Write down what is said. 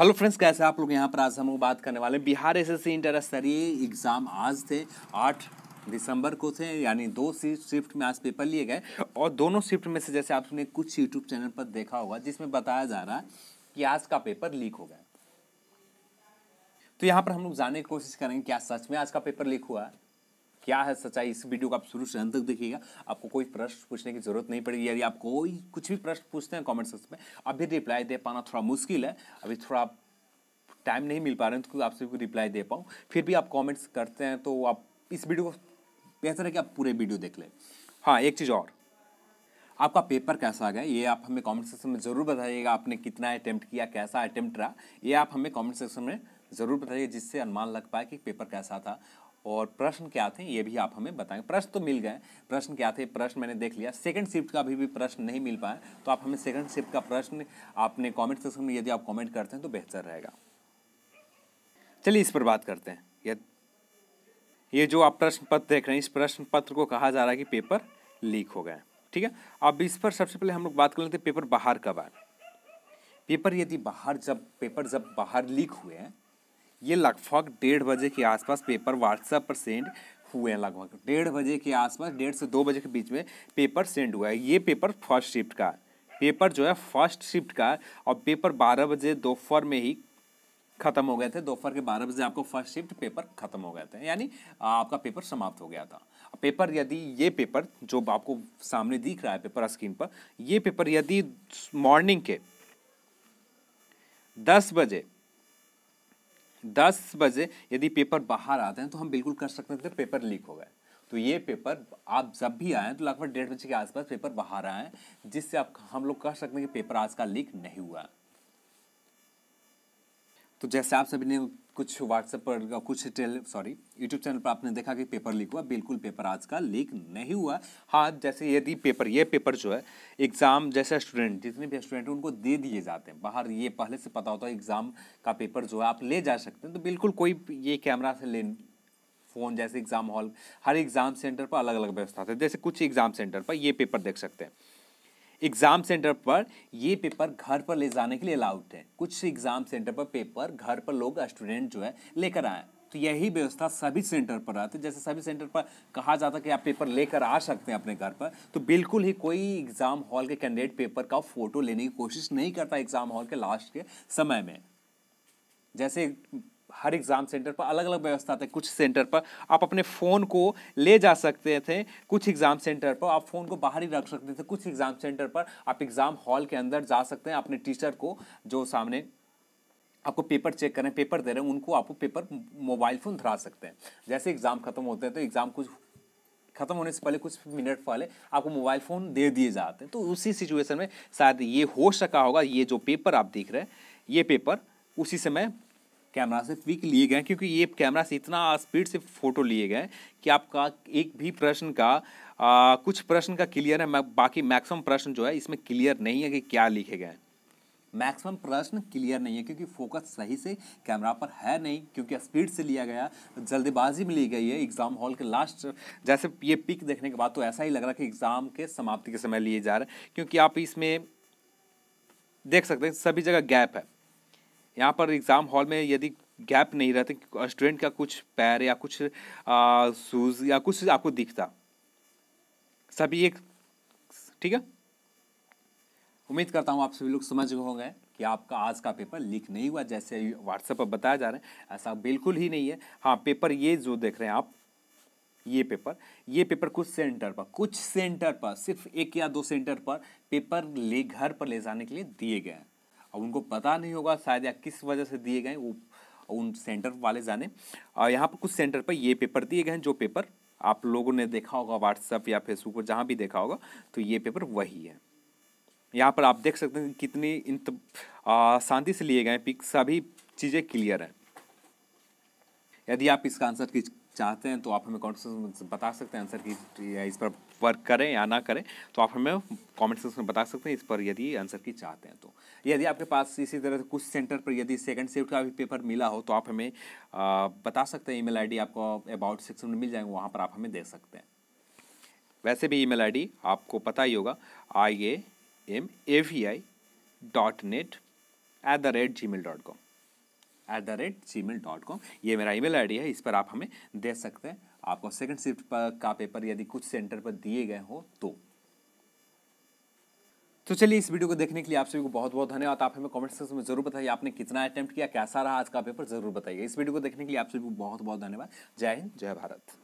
hello friends कैसे आप लोग यहाँ पर आज हम लोग बात करने वाले बिहार एस एस इंटर स्तरीय एग्ज़ाम आज थे आठ दिसंबर को थे यानी दो शिफ्ट में आज पेपर लिए गए और दोनों शिफ्ट में से जैसे आपने कुछ यूट्यूब चैनल पर देखा होगा जिसमें बताया जा रहा है कि आज का पेपर लीक हो गया तो यहाँ पर हम लोग जानने की कोशिश करेंगे क्या सच में आज का पेपर लीक हुआ है क्या है सच्चाई इस वीडियो को आप शुरू से अंत तक देखिएगा आपको कोई प्रश्न पूछने की जरूरत नहीं पड़ेगी यदि आप कोई कुछ भी प्रश्न पूछते हैं कॉमेंट सेक्शन में अभी रिप्लाई दे पाना थोड़ा मुश्किल है अभी थोड़ा टाइम नहीं मिल पा रहे हैं तो आपसे रिप्लाई दे पाऊँ फिर भी आप कॉमेंट्स करते हैं तो आप इस वीडियो को बेहतर है कि आप पूरे वीडियो देख लें हाँ एक चीज़ और आपका पेपर कैसा आ गया ये आप हमें कमेंट सेक्शन में ज़रूर बताइएगा आपने कितना अटैम्प्ट किया कैसा अटैम्प्ट रहा ये आप हमें कमेंट सेक्शन में ज़रूर बताइए जिससे अनुमान लग पाए कि पेपर कैसा था और प्रश्न क्या थे ये भी आप हमें बताएं प्रश्न तो मिल गए प्रश्न क्या थे प्रश्न मैंने देख लिया सेकंड शिफ्ट का अभी भी प्रश्न नहीं मिल पाया तो आप हमें सेकंड शिफ्ट का प्रश्न आपने कमेंट सेक्शन में यदि आप कमेंट करते हैं तो बेहतर रहेगा चलिए इस पर बात करते हैं ये ये जो आप प्रश्न पत्र देख रहे हैं इस प्रश्न पत्र को कहा जा रहा है कि पेपर लीक हो गए ठीक है अब इस पर सबसे पहले हम लोग बात कर लेते हैं पेपर बाहर कब आए पेपर यदि बाहर जब पेपर जब बाहर लीक हुए हैं ये लगभग डेढ़ बजे के आसपास पेपर व्हाट्सएप पर सेंड हुए हैं लगभग डेढ़ बजे के आसपास डेढ़ से दो बजे के बीच में पेपर सेंड हुआ है ये पेपर फर्स्ट शिफ्ट का पेपर जो है फर्स्ट शिफ्ट का और पेपर बारह बजे दोपहर में ही खत्म हो गए थे दोपहर के बारह बजे आपको फर्स्ट शिफ्ट पेपर खत्म हो गए थे यानी आपका पेपर समाप्त हो गया था पेपर यदि ये पेपर जो आपको सामने दिख रहा है पेपर स्क्रीन पर ये पेपर यदि मॉर्निंग के दस बजे दस बजे यदि पेपर बाहर आते हैं तो हम बिल्कुल कर सकते थे पेपर लीक हो गए तो ये पेपर आप जब भी आएँ तो लगभग डेढ़ बजे के आसपास पेपर बाहर आएँ जिससे आप हम लोग कह सकते हैं कि पेपर आज का लीक नहीं हुआ तो जैसे आप सभी ने कुछ व्हाट्सएप पर कुछ टेल सॉरी यूट्यूब चैनल पर आपने देखा कि पेपर लीक हुआ बिल्कुल पेपर आज का लीक नहीं हुआ हाँ जैसे यदि पेपर ये पेपर जो है एग्ज़ाम जैसे स्टूडेंट जितने भी स्टूडेंट हैं उनको दे दिए जाते हैं बाहर ये पहले से पता होता है एग्ज़ाम का पेपर जो है आप ले जा सकते हैं तो बिल्कुल कोई ये कैमरा से ले फ़ोन जैसे एग्ज़ाम हॉल हर एग्ज़ाम सेंटर पर अलग अलग व्यवस्था थे जैसे कुछ एग्ज़ाम सेंटर पर ये पेपर देख सकते हैं एग्ज़ाम सेंटर पर ये पेपर घर पर ले जाने के लिए अलाउड है कुछ एग्ज़ाम सेंटर पर पेपर घर पर लोग स्टूडेंट जो है लेकर आए तो यही व्यवस्था सभी सेंटर पर आती है जैसे सभी सेंटर पर कहा जाता है कि आप पेपर लेकर आ सकते हैं अपने घर पर तो बिल्कुल ही कोई एग्ज़ाम हॉल के कैंडिडेट पेपर का फ़ोटो लेने की कोशिश नहीं करता एग्ज़ाम हॉल के लास्ट के समय में जैसे हर एग्ज़ाम सेंटर पर अलग अलग व्यवस्था थे कुछ सेंटर पर आप अपने फ़ोन को ले जा सकते थे कुछ एग्ज़ाम सेंटर पर आप फ़ोन को बाहर ही रख सकते थे कुछ एग्ज़ाम सेंटर पर आप एग्ज़ाम हॉल के अंदर जा सकते हैं अपने टीचर को जो सामने आपको पेपर चेक करें पेपर दे रहे हैं उनको आपको पेपर मोबाइल फ़ोन धरा सकते हैं जैसे एग्ज़ाम ख़त्म होते हैं तो एग्ज़ाम कुछ खत्म होने से पहले कुछ मिनट पहले आपको मोबाइल फ़ोन दे दिए जाते हैं तो उसी सिचुएशन में शायद ये हो सका होगा ये जो पेपर आप देख रहे हैं ये पेपर उसी समय कैमरा से पिक लिए गए क्योंकि ये कैमरा से इतना स्पीड से फ़ोटो लिए गए कि आपका एक भी प्रश्न का आ, कुछ प्रश्न का क्लियर है बाकी मैक्सिमम प्रश्न जो है इसमें क्लियर नहीं है कि क्या लिखे गए मैक्सिमम प्रश्न क्लियर नहीं है क्योंकि फोकस सही से कैमरा पर है नहीं क्योंकि स्पीड से लिया गया जल्दबाजी में ली गई है एग्ज़ाम हॉल के लास्ट जैसे ये पिक देखने के बाद तो ऐसा ही लग रहा है कि एग्ज़ाम के समाप्ति के समय लिए जा रहे हैं क्योंकि आप इसमें देख सकते हैं सभी जगह गैप है यहाँ पर एग्ज़ाम हॉल में यदि गैप नहीं रहते स्टूडेंट का कुछ पैर या कुछ शूज़ या कुछ आपको दिखता सभी एक ठीक है उम्मीद करता हूँ आप सभी लोग समझ गए होंगे कि आपका आज का पेपर लीक नहीं हुआ जैसे व्हाट्सएप पर बताया जा रहा है ऐसा बिल्कुल ही नहीं है हाँ पेपर ये जो देख रहे हैं आप ये पेपर ये पेपर कुछ सेंटर पर कुछ सेंटर पर सिर्फ एक या दो सेंटर पर पेपर ले घर पर ले जाने के लिए दिए गए हैं अब उनको पता नहीं होगा शायद या किस वजह से दिए गए वो उन सेंटर वाले जाने और यहाँ पर कुछ सेंटर पर ये पेपर दिए गए हैं जो पेपर आप लोगों ने देखा होगा व्हाट्सअप या फेसबुक पर जहाँ भी देखा होगा तो ये पेपर वही है यहाँ पर आप देख सकते हैं कितनी इन शांति से लिए गए पिक सभी चीज़ें क्लियर हैं यदि आप इसका आंसर चाहते हैं तो आप हमें कॉमेंट सेक्शन में बता सकते हैं आंसर की या इस पर वर्क करें या ना करें तो आप हमें कॉमेंट सेक्शन में बता सकते हैं इस पर यदि आंसर की चाहते हैं तो यदि आपके पास इसी तरह से कुछ सेंटर पर यदि सेकंड शिफ्ट का भी पेपर मिला हो तो आप हमें बता सकते हैं ईमेल आईडी आपको अबाउट सेक्शन में मिल जाएंगे वहाँ पर आप हमें दे सकते हैं वैसे भी ईमेल आईडी आपको पता ही होगा I A M A V I dot net at the rate G mail dot com at the rate G mail dot com ये मेरा ईमेल आईडी है इस पर आप हमें दे सकते हैं आपको सेकंड शिफ्ट पर का पेपर यदि कुछ सेंटर पर दिए गए हो तो तो चलिए इस वीडियो को देखने के लिए आप सभी को बहुत बहुत धन्यवाद आप हमें कमेंट सेक्शन में जरूर बताइए आपने कितना अटैम्प्ट किया कैसा रहा आज का पेपर जरूर बताइए इस वीडियो को देखने के लिए आप सभी को बहुत बहुत धन्यवाद जय हिंद जय भारत